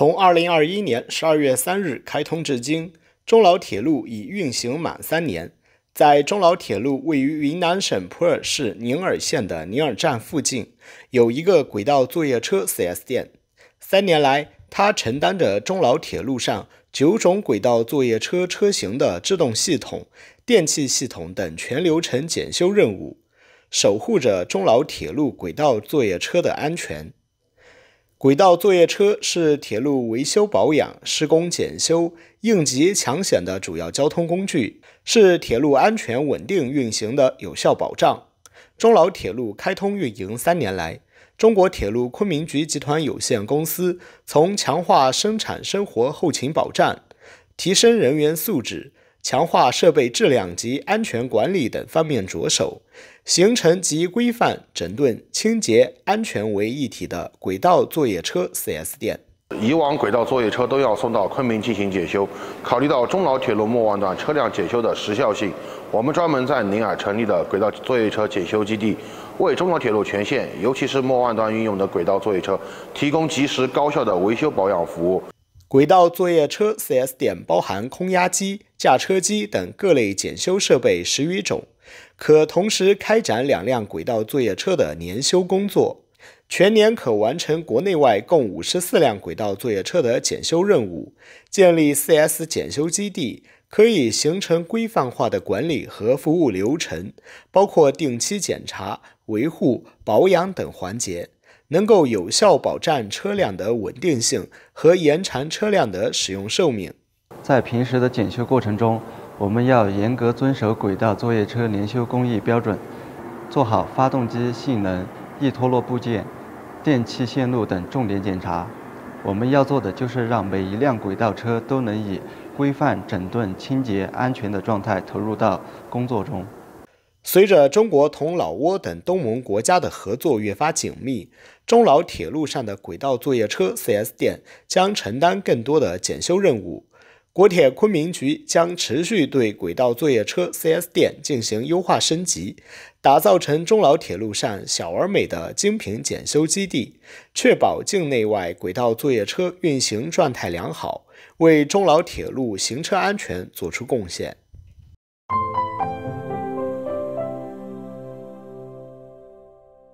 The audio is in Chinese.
从二零二一年十二月三日开通至今，中老铁路已运行满三年。在中老铁路位于云南省普洱市宁洱县的宁洱站附近，有一个轨道作业车 4S 店。三年来，他承担着中老铁路上九种轨道作业车车型的制动系统、电气系统等全流程检修任务，守护着中老铁路轨道作业车的安全。轨道作业车是铁路维修保养、施工检修、应急抢险的主要交通工具，是铁路安全稳定运行的有效保障。中老铁路开通运营三年来，中国铁路昆明局集团有限公司从强化生产生活后勤保障，提升人员素质。强化设备质量及安全管理等方面着手，形成及规范整顿清洁安全为一体的轨道作业车 4S 店。以往轨道作业车都要送到昆明进行检修，考虑到中老铁路末万段车辆检修的时效性，我们专门在宁洱成立的轨道作业车检修基地，为中老铁路全线，尤其是末万段运用的轨道作业车，提供及时高效的维修保养服务。轨道作业车4 s 店包含空压机、架车机等各类检修设备十余种，可同时开展两辆轨道作业车的年修工作，全年可完成国内外共五十四辆轨道作业车的检修任务。建立4 s 检修基地，可以形成规范化的管理和服务流程，包括定期检查、维护、保养等环节。能够有效保障车辆的稳定性和延长车辆的使用寿命。在平时的检修过程中，我们要严格遵守轨道作业车年修工艺标准，做好发动机性能、易脱落部件、电气线路等重点检查。我们要做的就是让每一辆轨道车都能以规范、整顿、清洁、安全的状态投入到工作中。随着中国同老挝等东盟国家的合作越发紧密，中老铁路上的轨道作业车4 s 店将承担更多的检修任务。国铁昆明局将持续对轨道作业车4 s 店进行优化升级，打造成中老铁路上小而美的精品检修基地，确保境内外轨道作业车运行状态良好，为中老铁路行车安全作出贡献。